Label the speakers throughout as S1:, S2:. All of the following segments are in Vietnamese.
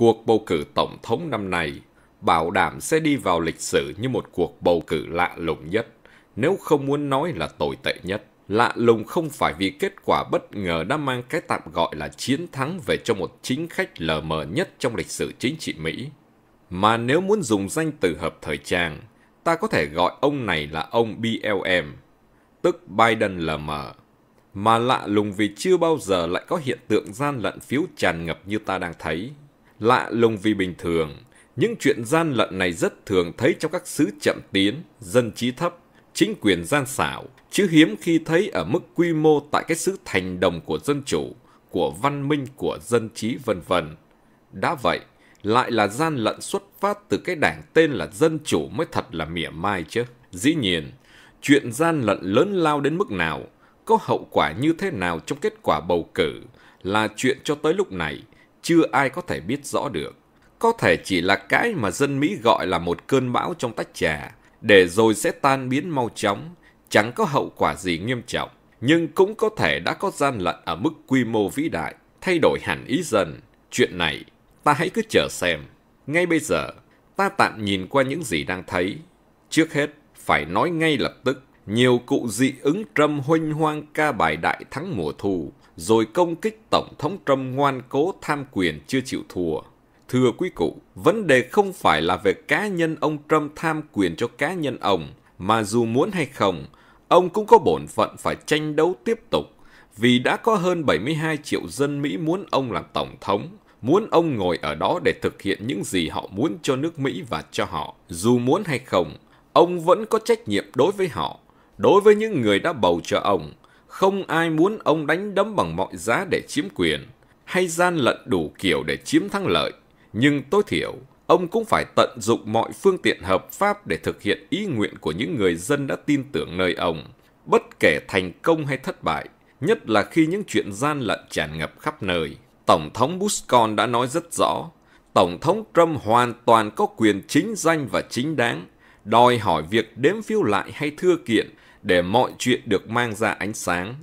S1: Cuộc bầu cử tổng thống năm nay bảo đảm sẽ đi vào lịch sử như một cuộc bầu cử lạ lùng nhất, nếu không muốn nói là tồi tệ nhất. Lạ lùng không phải vì kết quả bất ngờ đã mang cái tạm gọi là chiến thắng về cho một chính khách lờ mờ nhất trong lịch sử chính trị Mỹ. Mà nếu muốn dùng danh từ hợp thời trang, ta có thể gọi ông này là ông BLM, tức Biden lờ mờ, Mà lạ lùng vì chưa bao giờ lại có hiện tượng gian lận phiếu tràn ngập như ta đang thấy lạ lùng vì bình thường. Những chuyện gian lận này rất thường thấy trong các xứ chậm tiến, dân trí thấp, chính quyền gian xảo, chứ hiếm khi thấy ở mức quy mô tại cái xứ thành đồng của dân chủ, của văn minh của dân trí vân vân. Đã vậy, lại là gian lận xuất phát từ cái đảng tên là dân chủ mới thật là mỉa mai chứ. Dĩ nhiên, chuyện gian lận lớn lao đến mức nào, có hậu quả như thế nào trong kết quả bầu cử là chuyện cho tới lúc này chưa ai có thể biết rõ được. Có thể chỉ là cái mà dân Mỹ gọi là một cơn bão trong tách trà, để rồi sẽ tan biến mau chóng, chẳng có hậu quả gì nghiêm trọng, nhưng cũng có thể đã có gian lận ở mức quy mô vĩ đại, thay đổi hẳn ý dần. Chuyện này, ta hãy cứ chờ xem. Ngay bây giờ, ta tạm nhìn qua những gì đang thấy. Trước hết, phải nói ngay lập tức, nhiều cụ dị ứng trâm huynh hoang ca bài đại thắng mùa thu rồi công kích Tổng thống Trump ngoan cố tham quyền chưa chịu thua. Thưa quý cụ, vấn đề không phải là về cá nhân ông Trump tham quyền cho cá nhân ông, mà dù muốn hay không, ông cũng có bổn phận phải tranh đấu tiếp tục, vì đã có hơn 72 triệu dân Mỹ muốn ông làm Tổng thống, muốn ông ngồi ở đó để thực hiện những gì họ muốn cho nước Mỹ và cho họ. Dù muốn hay không, ông vẫn có trách nhiệm đối với họ, đối với những người đã bầu cho ông, không ai muốn ông đánh đấm bằng mọi giá để chiếm quyền, hay gian lận đủ kiểu để chiếm thắng lợi. Nhưng tối thiểu, ông cũng phải tận dụng mọi phương tiện hợp pháp để thực hiện ý nguyện của những người dân đã tin tưởng nơi ông, bất kể thành công hay thất bại, nhất là khi những chuyện gian lận tràn ngập khắp nơi. Tổng thống Bush con đã nói rất rõ, Tổng thống Trump hoàn toàn có quyền chính danh và chính đáng, đòi hỏi việc đếm phiếu lại hay thưa kiện để mọi chuyện được mang ra ánh sáng.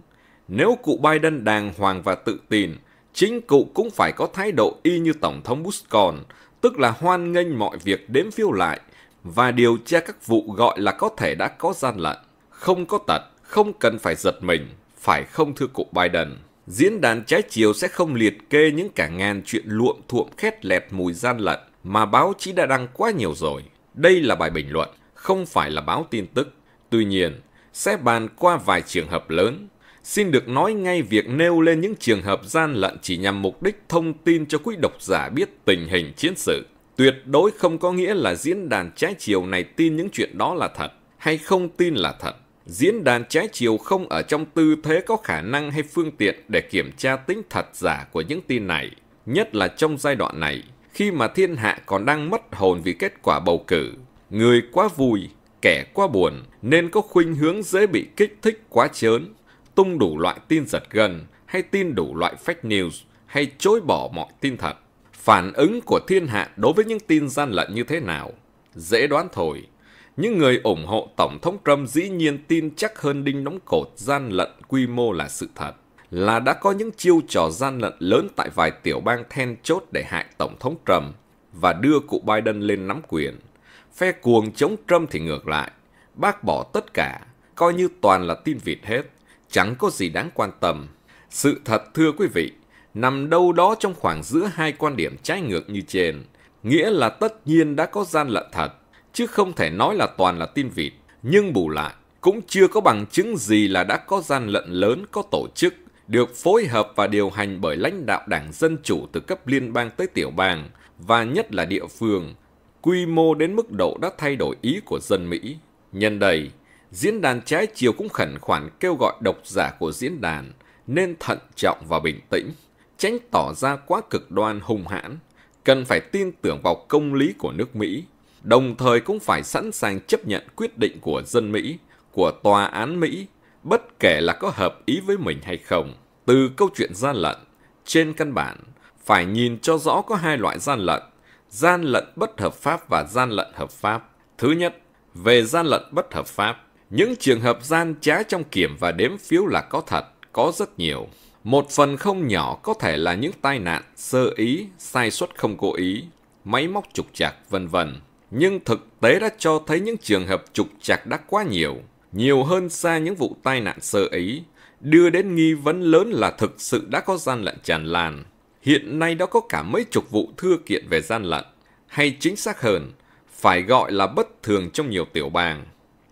S1: Nếu cụ Biden đàng hoàng và tự tin, chính cụ cũng phải có thái độ y như Tổng thống Bush còn, tức là hoan nghênh mọi việc đếm phiêu lại và điều tra các vụ gọi là có thể đã có gian lận. Không có tật, không cần phải giật mình, phải không thưa cụ Biden? Diễn đàn trái chiều sẽ không liệt kê những cả ngàn chuyện luộm thuộm khét lẹt mùi gian lận mà báo chí đã đăng quá nhiều rồi. Đây là bài bình luận, không phải là báo tin tức. Tuy nhiên, sẽ bàn qua vài trường hợp lớn. Xin được nói ngay việc nêu lên những trường hợp gian lận chỉ nhằm mục đích thông tin cho quý độc giả biết tình hình chiến sự. Tuyệt đối không có nghĩa là diễn đàn trái chiều này tin những chuyện đó là thật hay không tin là thật. Diễn đàn trái chiều không ở trong tư thế có khả năng hay phương tiện để kiểm tra tính thật giả của những tin này, nhất là trong giai đoạn này, khi mà thiên hạ còn đang mất hồn vì kết quả bầu cử. Người quá vui, kẻ quá buồn nên có khuynh hướng dễ bị kích thích quá chớn, tung đủ loại tin giật gần hay tin đủ loại fake news hay chối bỏ mọi tin thật. Phản ứng của thiên hạ đối với những tin gian lận như thế nào? Dễ đoán thôi. Những người ủng hộ Tổng thống Trump dĩ nhiên tin chắc hơn đinh đóng cột gian lận quy mô là sự thật, là đã có những chiêu trò gian lận lớn tại vài tiểu bang then chốt để hại Tổng thống Trump và đưa cụ Biden lên nắm quyền. Phe cuồng chống Trump thì ngược lại, bác bỏ tất cả, coi như toàn là tin vịt hết, chẳng có gì đáng quan tâm. Sự thật thưa quý vị, nằm đâu đó trong khoảng giữa hai quan điểm trái ngược như trên, nghĩa là tất nhiên đã có gian lận thật, chứ không thể nói là toàn là tin vịt, nhưng bù lại, cũng chưa có bằng chứng gì là đã có gian lận lớn có tổ chức, được phối hợp và điều hành bởi lãnh đạo đảng Dân Chủ từ cấp liên bang tới tiểu bang, và nhất là địa phương, quy mô đến mức độ đã thay đổi ý của dân Mỹ. Nhân đây, diễn đàn trái chiều cũng khẩn khoản kêu gọi độc giả của diễn đàn nên thận trọng và bình tĩnh, tránh tỏ ra quá cực đoan hung hãn, cần phải tin tưởng vào công lý của nước Mỹ, đồng thời cũng phải sẵn sàng chấp nhận quyết định của dân Mỹ, của tòa án Mỹ, bất kể là có hợp ý với mình hay không. Từ câu chuyện gian lận, trên căn bản, phải nhìn cho rõ có hai loại gian lận, gian lận bất hợp pháp và gian lận hợp pháp. Thứ nhất, về gian lận bất hợp pháp, những trường hợp gian trá trong kiểm và đếm phiếu là có thật, có rất nhiều. Một phần không nhỏ có thể là những tai nạn, sơ ý, sai suất không cố ý, máy móc trục trặc, vân vân. Nhưng thực tế đã cho thấy những trường hợp trục trặc đã quá nhiều, nhiều hơn xa những vụ tai nạn sơ ý, đưa đến nghi vấn lớn là thực sự đã có gian lận tràn lan. Hiện nay đã có cả mấy chục vụ thưa kiện về gian lận, hay chính xác hơn, phải gọi là bất thường trong nhiều tiểu bang.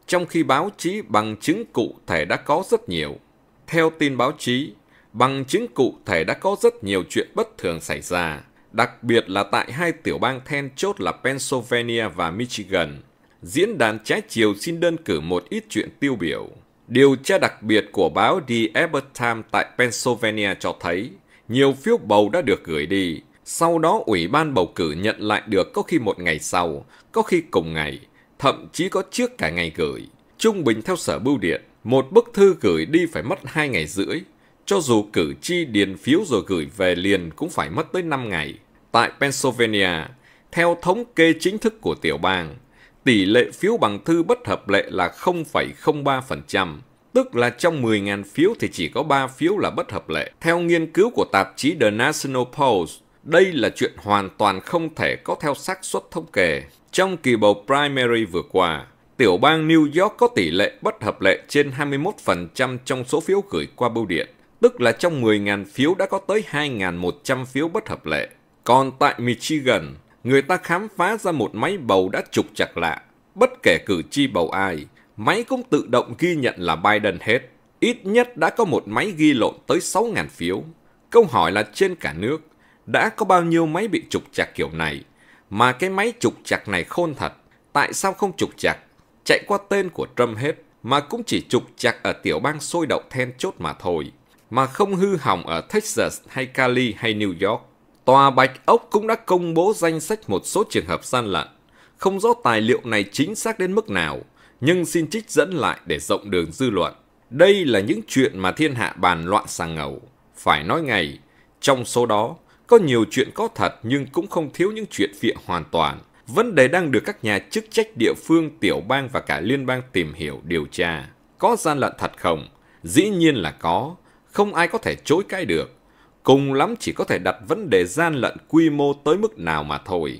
S1: Trong khi báo chí bằng chứng cụ thể đã có rất nhiều. Theo tin báo chí, bằng chứng cụ thể đã có rất nhiều chuyện bất thường xảy ra, đặc biệt là tại hai tiểu bang then chốt là Pennsylvania và Michigan. Diễn đàn trái chiều xin đơn cử một ít chuyện tiêu biểu. Điều tra đặc biệt của báo The Advert Times tại Pennsylvania cho thấy nhiều phiếu bầu đã được gửi đi. Sau đó Ủy ban bầu cử nhận lại được có khi một ngày sau, có khi cùng ngày, thậm chí có trước cả ngày gửi. Trung bình theo sở bưu điện, một bức thư gửi đi phải mất 2 ngày rưỡi. Cho dù cử tri điền phiếu rồi gửi về liền cũng phải mất tới 5 ngày. Tại Pennsylvania, theo thống kê chính thức của tiểu bang, tỷ lệ phiếu bằng thư bất hợp lệ là 0,03% tức là trong 10.000 phiếu thì chỉ có 3 phiếu là bất hợp lệ. Theo nghiên cứu của tạp chí The National Post, đây là chuyện hoàn toàn không thể có theo xác suất thống kê. Trong kỳ bầu primary vừa qua, tiểu bang New York có tỷ lệ bất hợp lệ trên 21% trong số phiếu gửi qua bưu điện, tức là trong 10.000 phiếu đã có tới 2.100 phiếu bất hợp lệ. Còn tại Michigan, người ta khám phá ra một máy bầu đã trục chặt lạ, bất kể cử tri bầu ai, máy cũng tự động ghi nhận là Biden hết. Ít nhất đã có một máy ghi lộn tới 6.000 phiếu. Câu hỏi là trên cả nước, đã có bao nhiêu máy bị trục trặc kiểu này? Mà cái máy trục trặc này khôn thật, tại sao không trục trặc? Chạy qua tên của Trump hết, mà cũng chỉ trục trặc ở tiểu bang sôi động then chốt mà thôi, mà không hư hỏng ở Texas hay Cali hay New York. Tòa Bạch Ốc cũng đã công bố danh sách một số trường hợp gian lận. Không rõ tài liệu này chính xác đến mức nào, nhưng xin trích dẫn lại để rộng đường dư luận. Đây là những chuyện mà thiên hạ bàn loạn sàng ngầu. Phải nói ngay trong số đó, có nhiều chuyện có thật nhưng cũng không thiếu những chuyện phịa hoàn toàn. Vấn đề đang được các nhà chức trách địa phương, tiểu bang và cả liên bang tìm hiểu, điều tra. Có gian lận thật không? Dĩ nhiên là có. Không ai có thể chối cãi được. Cùng lắm chỉ có thể đặt vấn đề gian lận quy mô tới mức nào mà thôi.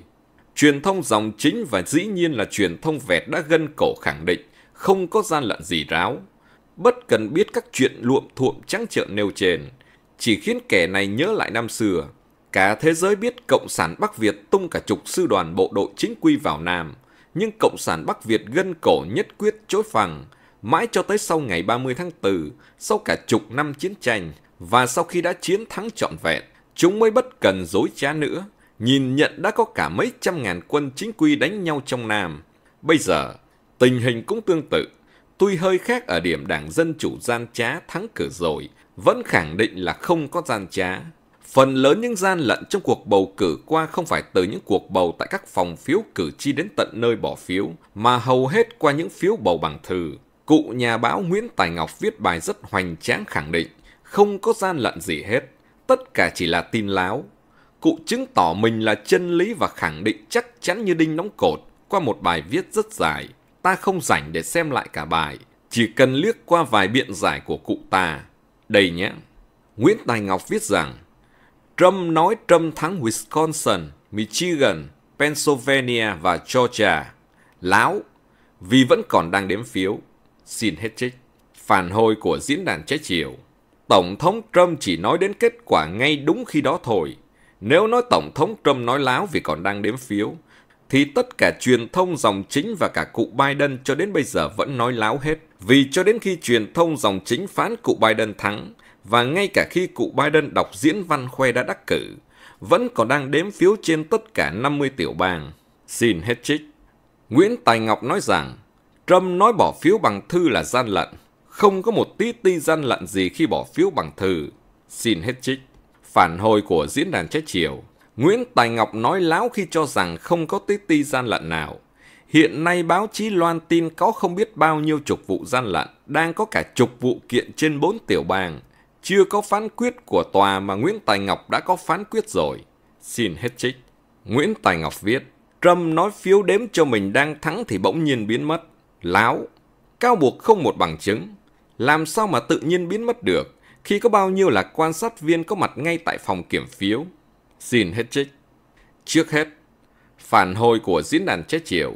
S1: Truyền thông dòng chính và dĩ nhiên là truyền thông vẹt đã gân cổ khẳng định không có gian lận gì ráo. Bất cần biết các chuyện luộm thuộm trắng trợn nêu trên, chỉ khiến kẻ này nhớ lại năm xưa. Cả thế giới biết Cộng sản Bắc Việt tung cả chục sư đoàn bộ đội chính quy vào Nam, nhưng Cộng sản Bắc Việt gân cổ nhất quyết chối phẳng, mãi cho tới sau ngày 30 tháng 4, sau cả chục năm chiến tranh và sau khi đã chiến thắng trọn vẹn, chúng mới bất cần dối trá nữa nhìn nhận đã có cả mấy trăm ngàn quân chính quy đánh nhau trong Nam. Bây giờ, tình hình cũng tương tự. Tuy hơi khác ở điểm đảng Dân Chủ gian trá thắng cử rồi, vẫn khẳng định là không có gian trá. Phần lớn những gian lận trong cuộc bầu cử qua không phải từ những cuộc bầu tại các phòng phiếu cử tri đến tận nơi bỏ phiếu, mà hầu hết qua những phiếu bầu bằng thư. Cụ nhà báo Nguyễn Tài Ngọc viết bài rất hoành tráng khẳng định, không có gian lận gì hết, tất cả chỉ là tin láo, cụ chứng tỏ mình là chân lý và khẳng định chắc chắn như đinh đóng cột qua một bài viết rất dài. Ta không rảnh để xem lại cả bài, chỉ cần liếc qua vài biện giải của cụ ta. Đây nhé. Nguyễn Tài Ngọc viết rằng, Trump nói Trump thắng Wisconsin, Michigan, Pennsylvania và Georgia. Láo, vì vẫn còn đang đếm phiếu. Xin hết trích. Phản hồi của diễn đàn trái chiều. Tổng thống Trump chỉ nói đến kết quả ngay đúng khi đó thôi, nếu nói Tổng thống Trump nói láo vì còn đang đếm phiếu, thì tất cả truyền thông dòng chính và cả cụ Biden cho đến bây giờ vẫn nói láo hết. Vì cho đến khi truyền thông dòng chính phán cụ Biden thắng, và ngay cả khi cụ Biden đọc diễn văn khoe đã đắc cử, vẫn còn đang đếm phiếu trên tất cả 50 tiểu bang. Xin hết trích. Nguyễn Tài Ngọc nói rằng, Trump nói bỏ phiếu bằng thư là gian lận, không có một tí ti gian lận gì khi bỏ phiếu bằng thư. Xin hết trích. Phản hồi của diễn đàn trái chiều, Nguyễn Tài Ngọc nói láo khi cho rằng không có tí ti gian lận nào. Hiện nay báo chí loan tin có không biết bao nhiêu chục vụ gian lận, đang có cả chục vụ kiện trên bốn tiểu bang. Chưa có phán quyết của tòa mà Nguyễn Tài Ngọc đã có phán quyết rồi. Xin hết trích. Nguyễn Tài Ngọc viết, Trump nói phiếu đếm cho mình đang thắng thì bỗng nhiên biến mất. Láo. Cao buộc không một bằng chứng. Làm sao mà tự nhiên biến mất được? khi có bao nhiêu là quan sát viên có mặt ngay tại phòng kiểm phiếu. Xin hết trích. Trước hết, phản hồi của diễn đàn chết chiều.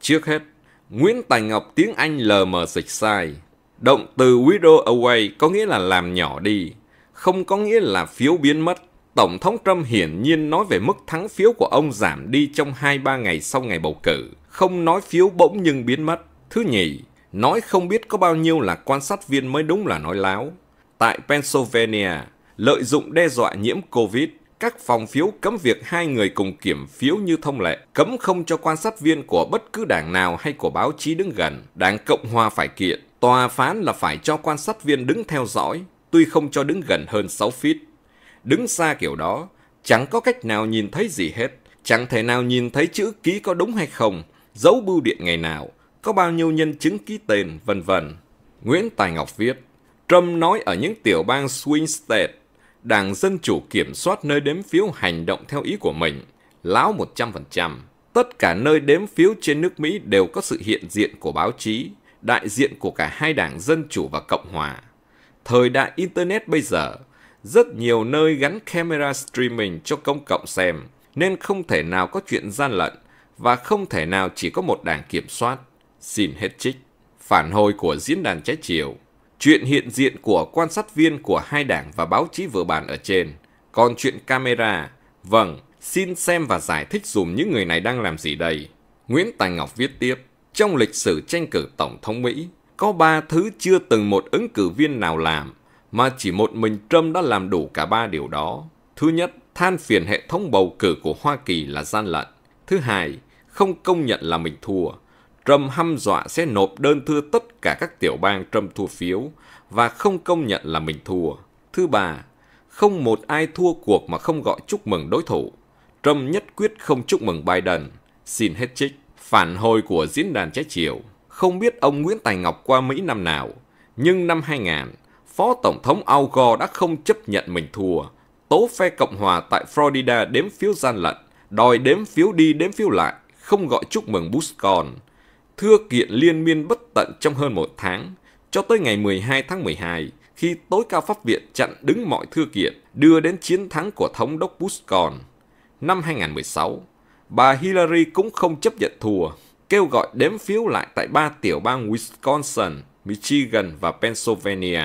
S1: Trước hết, Nguyễn Tài Ngọc tiếng Anh lờ mờ dịch sai. Động từ widow away có nghĩa là làm nhỏ đi, không có nghĩa là phiếu biến mất. Tổng thống Trump hiển nhiên nói về mức thắng phiếu của ông giảm đi trong 2-3 ngày sau ngày bầu cử, không nói phiếu bỗng nhưng biến mất. Thứ nhì, nói không biết có bao nhiêu là quan sát viên mới đúng là nói láo tại Pennsylvania lợi dụng đe dọa nhiễm COVID, các phòng phiếu cấm việc hai người cùng kiểm phiếu như thông lệ, cấm không cho quan sát viên của bất cứ đảng nào hay của báo chí đứng gần. Đảng Cộng Hòa phải kiện, tòa phán là phải cho quan sát viên đứng theo dõi, tuy không cho đứng gần hơn 6 feet. Đứng xa kiểu đó, chẳng có cách nào nhìn thấy gì hết, chẳng thể nào nhìn thấy chữ ký có đúng hay không, dấu bưu điện ngày nào, có bao nhiêu nhân chứng ký tên, vân vân. Nguyễn Tài Ngọc viết, Trump nói ở những tiểu bang swing state, Đảng Dân Chủ kiểm soát nơi đếm phiếu hành động theo ý của mình, láo 100%. Tất cả nơi đếm phiếu trên nước Mỹ đều có sự hiện diện của báo chí, đại diện của cả hai đảng Dân Chủ và Cộng Hòa. Thời đại Internet bây giờ, rất nhiều nơi gắn camera streaming cho công cộng xem, nên không thể nào có chuyện gian lận và không thể nào chỉ có một đảng kiểm soát. Xin hết trích. Phản hồi của diễn đàn trái chiều – Chuyện hiện diện của quan sát viên của hai đảng và báo chí vừa bàn ở trên. Còn chuyện camera, vâng, xin xem và giải thích dùm những người này đang làm gì đây. Nguyễn Tài Ngọc viết tiếp, trong lịch sử tranh cử Tổng thống Mỹ, có ba thứ chưa từng một ứng cử viên nào làm, mà chỉ một mình Trump đã làm đủ cả ba điều đó. Thứ nhất, than phiền hệ thống bầu cử của Hoa Kỳ là gian lận. Thứ hai, không công nhận là mình thua. Trump hăm dọa sẽ nộp đơn thư tất cả các tiểu bang Trump thua phiếu và không công nhận là mình thua. Thứ ba, không một ai thua cuộc mà không gọi chúc mừng đối thủ. Trump nhất quyết không chúc mừng Biden. Xin hết trích. Phản hồi của diễn đàn trái chiều. Không biết ông Nguyễn Tài Ngọc qua Mỹ năm nào, nhưng năm 2000, Phó Tổng thống Al Gore đã không chấp nhận mình thua, tố phe Cộng hòa tại Florida đếm phiếu gian lận, đòi đếm phiếu đi đếm phiếu lại, không gọi chúc mừng Bush con thưa kiện liên miên bất tận trong hơn một tháng, cho tới ngày 12 tháng 12, khi tối cao pháp viện chặn đứng mọi thư kiện đưa đến chiến thắng của thống đốc Bush còn. Năm 2016, bà Hillary cũng không chấp nhận thua, kêu gọi đếm phiếu lại tại ba tiểu bang Wisconsin, Michigan và Pennsylvania.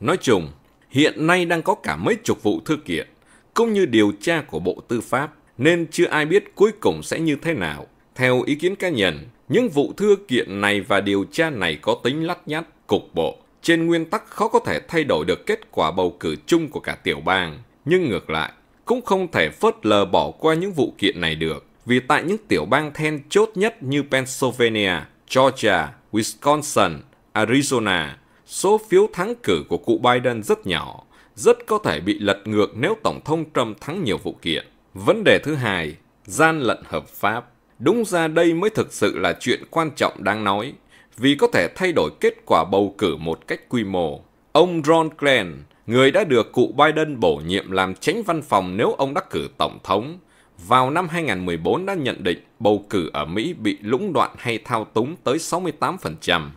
S1: Nói chung, hiện nay đang có cả mấy chục vụ thư kiện, cũng như điều tra của Bộ Tư pháp, nên chưa ai biết cuối cùng sẽ như thế nào. Theo ý kiến cá nhân, những vụ thưa kiện này và điều tra này có tính lắt nhắt, cục bộ, trên nguyên tắc khó có thể thay đổi được kết quả bầu cử chung của cả tiểu bang. Nhưng ngược lại, cũng không thể phớt lờ bỏ qua những vụ kiện này được, vì tại những tiểu bang then chốt nhất như Pennsylvania, Georgia, Wisconsin, Arizona, số phiếu thắng cử của cụ Biden rất nhỏ, rất có thể bị lật ngược nếu Tổng thống Trump thắng nhiều vụ kiện. Vấn đề thứ hai, gian lận hợp pháp. Đúng ra đây mới thực sự là chuyện quan trọng đáng nói, vì có thể thay đổi kết quả bầu cử một cách quy mô. Ông Ron Klain, người đã được cụ Biden bổ nhiệm làm tránh văn phòng nếu ông đắc cử tổng thống, vào năm 2014 đã nhận định bầu cử ở Mỹ bị lũng đoạn hay thao túng tới 68%.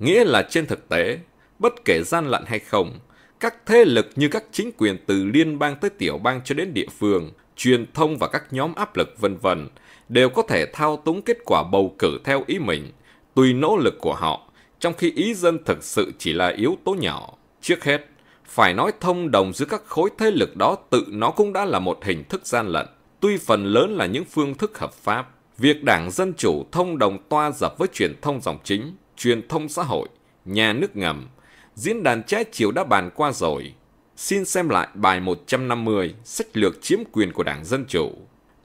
S1: Nghĩa là trên thực tế, bất kể gian lận hay không, các thế lực như các chính quyền từ liên bang tới tiểu bang cho đến địa phương, truyền thông và các nhóm áp lực vân vân đều có thể thao túng kết quả bầu cử theo ý mình, tùy nỗ lực của họ, trong khi ý dân thực sự chỉ là yếu tố nhỏ. Trước hết, phải nói thông đồng giữa các khối thế lực đó tự nó cũng đã là một hình thức gian lận, tuy phần lớn là những phương thức hợp pháp. Việc đảng Dân Chủ thông đồng toa dập với truyền thông dòng chính, truyền thông xã hội, nhà nước ngầm, diễn đàn trái chiều đã bàn qua rồi. Xin xem lại bài 150, sách lược chiếm quyền của đảng Dân Chủ.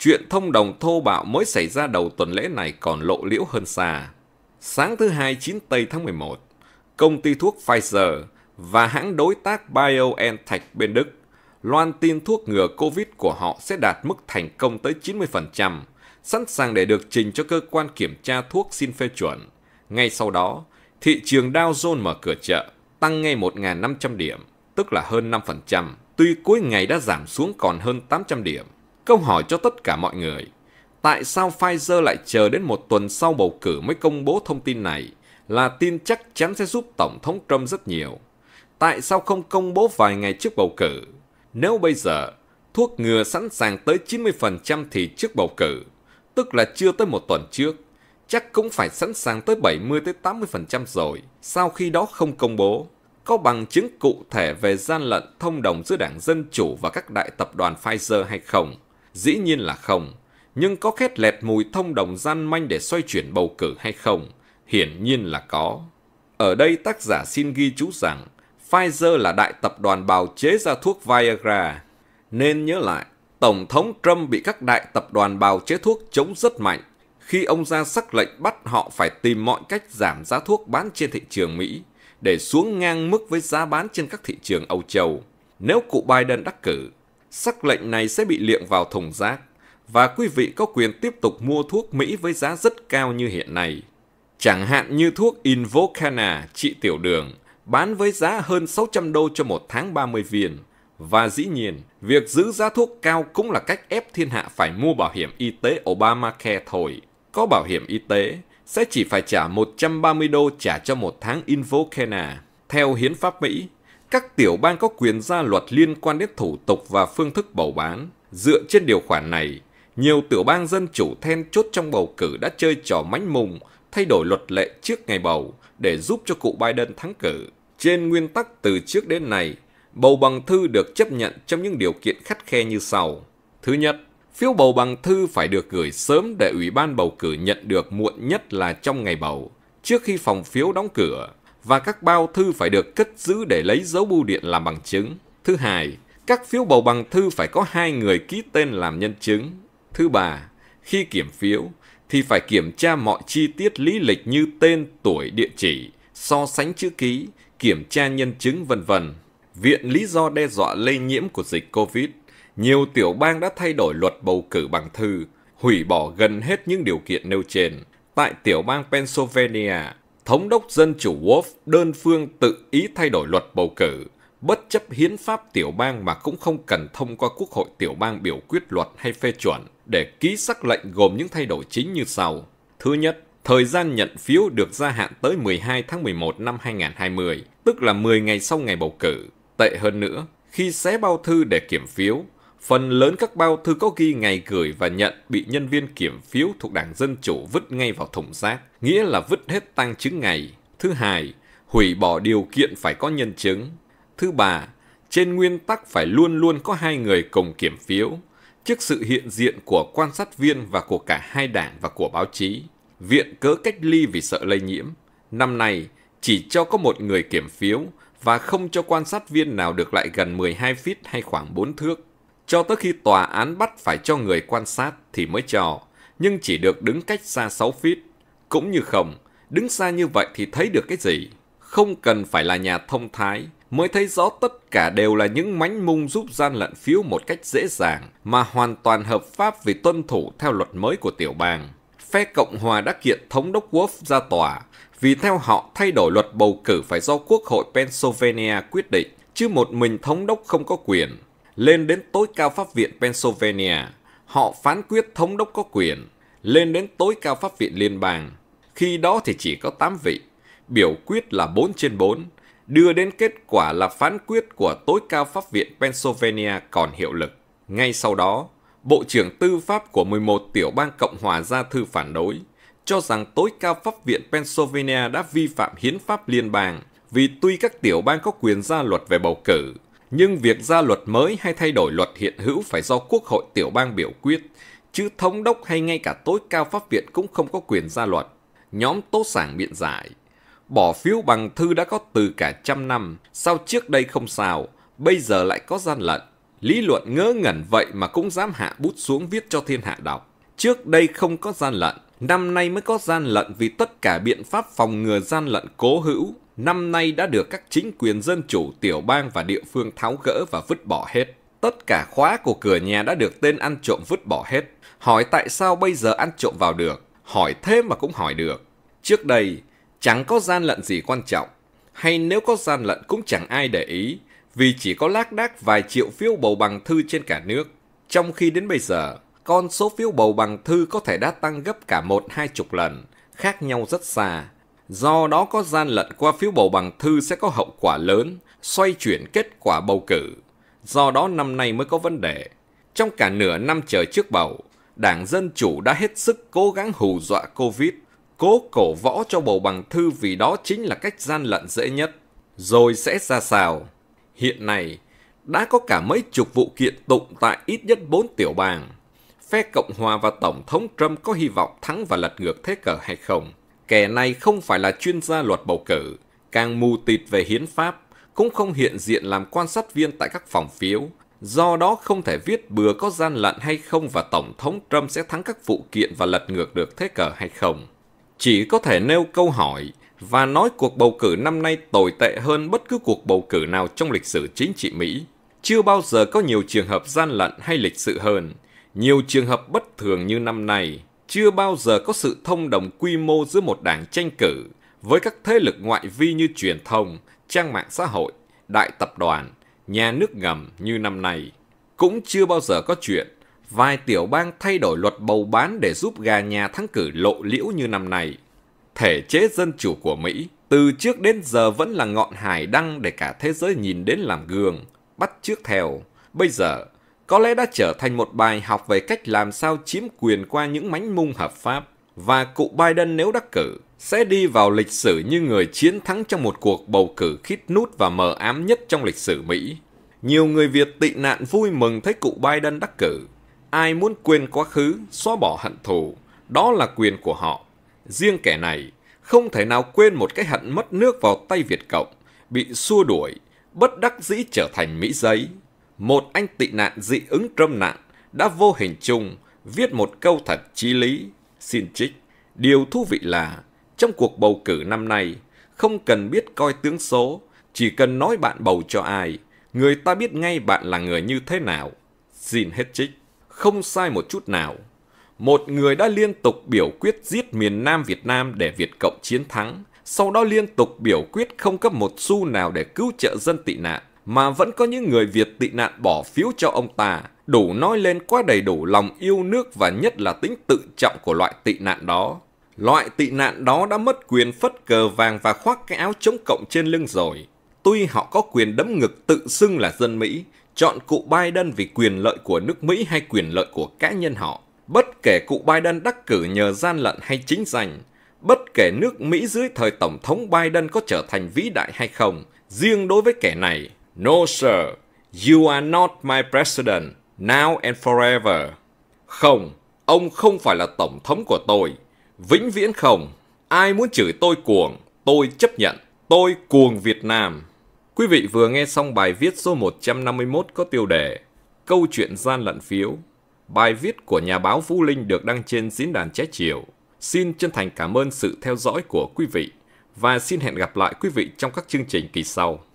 S1: Chuyện thông đồng thô bạo mới xảy ra đầu tuần lễ này còn lộ liễu hơn xa. Sáng thứ hai 9 Tây tháng 11, công ty thuốc Pfizer và hãng đối tác BioNTech bên Đức loan tin thuốc ngừa COVID của họ sẽ đạt mức thành công tới 90%, sẵn sàng để được trình cho cơ quan kiểm tra thuốc xin phê chuẩn. Ngay sau đó, thị trường Dow Jones mở cửa chợ, tăng ngay 1.500 điểm, tức là hơn 5%, tuy cuối ngày đã giảm xuống còn hơn 800 điểm. Câu hỏi cho tất cả mọi người, tại sao Pfizer lại chờ đến một tuần sau bầu cử mới công bố thông tin này là tin chắc chắn sẽ giúp Tổng thống Trump rất nhiều. Tại sao không công bố vài ngày trước bầu cử? Nếu bây giờ, thuốc ngừa sẵn sàng tới 90% thì trước bầu cử, tức là chưa tới một tuần trước, chắc cũng phải sẵn sàng tới 70 tới 80% rồi, sau khi đó không công bố. Có bằng chứng cụ thể về gian lận thông đồng giữa Đảng Dân Chủ và các đại tập đoàn Pfizer hay không? Dĩ nhiên là không, nhưng có khét lẹt mùi thông đồng gian manh để xoay chuyển bầu cử hay không? Hiển nhiên là có. Ở đây tác giả xin ghi chú rằng, Pfizer là đại tập đoàn bào chế ra thuốc Viagra. Nên nhớ lại, Tổng thống Trump bị các đại tập đoàn bào chế thuốc chống rất mạnh khi ông ra sắc lệnh bắt họ phải tìm mọi cách giảm giá thuốc bán trên thị trường Mỹ để xuống ngang mức với giá bán trên các thị trường Âu Châu. Nếu cụ Biden đắc cử, sắc lệnh này sẽ bị liệng vào thùng rác và quý vị có quyền tiếp tục mua thuốc Mỹ với giá rất cao như hiện nay. Chẳng hạn như thuốc Invocana trị tiểu đường bán với giá hơn 600 đô cho một tháng 30 viên. Và dĩ nhiên, việc giữ giá thuốc cao cũng là cách ép thiên hạ phải mua bảo hiểm y tế Obamacare thôi. Có bảo hiểm y tế, sẽ chỉ phải trả 130 đô trả cho một tháng Invocana, theo hiến pháp Mỹ, các tiểu bang có quyền ra luật liên quan đến thủ tục và phương thức bầu bán. Dựa trên điều khoản này, nhiều tiểu bang dân chủ then chốt trong bầu cử đã chơi trò mánh mùng, thay đổi luật lệ trước ngày bầu để giúp cho cụ Biden thắng cử. Trên nguyên tắc từ trước đến nay, bầu bằng thư được chấp nhận trong những điều kiện khắt khe như sau. Thứ nhất, phiếu bầu bằng thư phải được gửi sớm để Ủy ban bầu cử nhận được muộn nhất là trong ngày bầu, trước khi phòng phiếu đóng cửa và các bao thư phải được cất giữ để lấy dấu bưu điện làm bằng chứng. Thứ hai, các phiếu bầu bằng thư phải có hai người ký tên làm nhân chứng. Thứ ba, khi kiểm phiếu thì phải kiểm tra mọi chi tiết lý lịch như tên, tuổi, địa chỉ, so sánh chữ ký, kiểm tra nhân chứng vân vân. Viện lý do đe dọa lây nhiễm của dịch Covid, nhiều tiểu bang đã thay đổi luật bầu cử bằng thư, hủy bỏ gần hết những điều kiện nêu trên. Tại tiểu bang Pennsylvania, Thống đốc Dân chủ Wolf đơn phương tự ý thay đổi luật bầu cử, bất chấp hiến pháp tiểu bang mà cũng không cần thông qua Quốc hội tiểu bang biểu quyết luật hay phê chuẩn để ký sắc lệnh gồm những thay đổi chính như sau. Thứ nhất, thời gian nhận phiếu được gia hạn tới 12 tháng 11 năm 2020, tức là 10 ngày sau ngày bầu cử. Tệ hơn nữa, khi xé bao thư để kiểm phiếu, Phần lớn các bao thư có ghi ngày gửi và nhận bị nhân viên kiểm phiếu thuộc Đảng Dân Chủ vứt ngay vào thùng rác, nghĩa là vứt hết tăng chứng ngày. Thứ hai, hủy bỏ điều kiện phải có nhân chứng. Thứ ba, trên nguyên tắc phải luôn luôn có hai người cùng kiểm phiếu, trước sự hiện diện của quan sát viên và của cả hai đảng và của báo chí. Viện cớ cách ly vì sợ lây nhiễm. Năm nay, chỉ cho có một người kiểm phiếu và không cho quan sát viên nào được lại gần 12 feet hay khoảng 4 thước cho tới khi tòa án bắt phải cho người quan sát thì mới cho, nhưng chỉ được đứng cách xa 6 feet. Cũng như không, đứng xa như vậy thì thấy được cái gì? Không cần phải là nhà thông thái, mới thấy rõ tất cả đều là những mánh mung giúp gian lận phiếu một cách dễ dàng, mà hoàn toàn hợp pháp vì tuân thủ theo luật mới của tiểu bang. Phe Cộng Hòa đã kiện Thống đốc Wolf ra tòa, vì theo họ thay đổi luật bầu cử phải do Quốc hội Pennsylvania quyết định, chứ một mình Thống đốc không có quyền lên đến tối cao pháp viện Pennsylvania, họ phán quyết thống đốc có quyền, lên đến tối cao pháp viện liên bang. Khi đó thì chỉ có 8 vị, biểu quyết là 4 trên 4, đưa đến kết quả là phán quyết của tối cao pháp viện Pennsylvania còn hiệu lực. Ngay sau đó, Bộ trưởng Tư pháp của 11 tiểu bang Cộng hòa ra thư phản đối, cho rằng tối cao pháp viện Pennsylvania đã vi phạm hiến pháp liên bang vì tuy các tiểu bang có quyền ra luật về bầu cử, nhưng việc ra luật mới hay thay đổi luật hiện hữu phải do Quốc hội tiểu bang biểu quyết, chứ thống đốc hay ngay cả tối cao pháp viện cũng không có quyền ra luật. Nhóm tốt sảng biện giải, bỏ phiếu bằng thư đã có từ cả trăm năm, sao trước đây không sao, bây giờ lại có gian lận. Lý luận ngớ ngẩn vậy mà cũng dám hạ bút xuống viết cho thiên hạ đọc. Trước đây không có gian lận, năm nay mới có gian lận vì tất cả biện pháp phòng ngừa gian lận cố hữu năm nay đã được các chính quyền dân chủ tiểu bang và địa phương tháo gỡ và vứt bỏ hết. Tất cả khóa của cửa nhà đã được tên ăn trộm vứt bỏ hết. Hỏi tại sao bây giờ ăn trộm vào được, hỏi thế mà cũng hỏi được. Trước đây, chẳng có gian lận gì quan trọng, hay nếu có gian lận cũng chẳng ai để ý, vì chỉ có lác đác vài triệu phiếu bầu bằng thư trên cả nước. Trong khi đến bây giờ, con số phiếu bầu bằng thư có thể đã tăng gấp cả một hai chục lần, khác nhau rất xa. Do đó có gian lận qua phiếu bầu bằng thư sẽ có hậu quả lớn, xoay chuyển kết quả bầu cử. Do đó năm nay mới có vấn đề. Trong cả nửa năm chờ trước bầu, Đảng Dân Chủ đã hết sức cố gắng hù dọa Covid, cố cổ võ cho bầu bằng thư vì đó chính là cách gian lận dễ nhất. Rồi sẽ ra sao? Hiện nay, đã có cả mấy chục vụ kiện tụng tại ít nhất 4 tiểu bang. Phe Cộng Hòa và Tổng thống Trump có hy vọng thắng và lật ngược thế cờ hay không? Kẻ này không phải là chuyên gia luật bầu cử, càng mù tịt về hiến pháp, cũng không hiện diện làm quan sát viên tại các phòng phiếu, do đó không thể viết bừa có gian lận hay không và Tổng thống Trump sẽ thắng các vụ kiện và lật ngược được thế cờ hay không. Chỉ có thể nêu câu hỏi và nói cuộc bầu cử năm nay tồi tệ hơn bất cứ cuộc bầu cử nào trong lịch sử chính trị Mỹ. Chưa bao giờ có nhiều trường hợp gian lận hay lịch sự hơn, nhiều trường hợp bất thường như năm nay chưa bao giờ có sự thông đồng quy mô giữa một đảng tranh cử với các thế lực ngoại vi như truyền thông, trang mạng xã hội, đại tập đoàn, nhà nước ngầm như năm nay. Cũng chưa bao giờ có chuyện vài tiểu bang thay đổi luật bầu bán để giúp gà nhà thắng cử lộ liễu như năm nay. Thể chế dân chủ của Mỹ từ trước đến giờ vẫn là ngọn hải đăng để cả thế giới nhìn đến làm gương, bắt trước theo. Bây giờ, có lẽ đã trở thành một bài học về cách làm sao chiếm quyền qua những mánh mung hợp pháp và cụ Biden nếu đắc cử sẽ đi vào lịch sử như người chiến thắng trong một cuộc bầu cử khít nút và mờ ám nhất trong lịch sử Mỹ. Nhiều người Việt tị nạn vui mừng thấy cụ Biden đắc cử. Ai muốn quên quá khứ, xóa bỏ hận thù, đó là quyền của họ. Riêng kẻ này không thể nào quên một cái hận mất nước vào tay Việt Cộng, bị xua đuổi, bất đắc dĩ trở thành Mỹ giấy một anh tị nạn dị ứng trâm nặng đã vô hình chung viết một câu thật chí lý, xin trích. Điều thú vị là, trong cuộc bầu cử năm nay, không cần biết coi tướng số, chỉ cần nói bạn bầu cho ai, người ta biết ngay bạn là người như thế nào. Xin hết trích. Không sai một chút nào. Một người đã liên tục biểu quyết giết miền Nam Việt Nam để Việt Cộng chiến thắng, sau đó liên tục biểu quyết không cấp một xu nào để cứu trợ dân tị nạn mà vẫn có những người Việt tị nạn bỏ phiếu cho ông ta, đủ nói lên quá đầy đủ lòng yêu nước và nhất là tính tự trọng của loại tị nạn đó. Loại tị nạn đó đã mất quyền phất cờ vàng và khoác cái áo chống cộng trên lưng rồi. Tuy họ có quyền đấm ngực tự xưng là dân Mỹ, chọn cụ Biden vì quyền lợi của nước Mỹ hay quyền lợi của cá nhân họ. Bất kể cụ Biden đắc cử nhờ gian lận hay chính danh, bất kể nước Mỹ dưới thời Tổng thống Biden có trở thành vĩ đại hay không, riêng đối với kẻ này, No sir, you are not my president, now and forever. Không, ông không phải là tổng thống của tôi. Vĩnh viễn không. Ai muốn chửi tôi cuồng, tôi chấp nhận. Tôi cuồng Việt Nam. Quý vị vừa nghe xong bài viết số 151 có tiêu đề Câu chuyện gian lận phiếu. Bài viết của nhà báo Vũ Linh được đăng trên diễn đàn trái chiều. Xin chân thành cảm ơn sự theo dõi của quý vị và xin hẹn gặp lại quý vị trong các chương trình kỳ sau.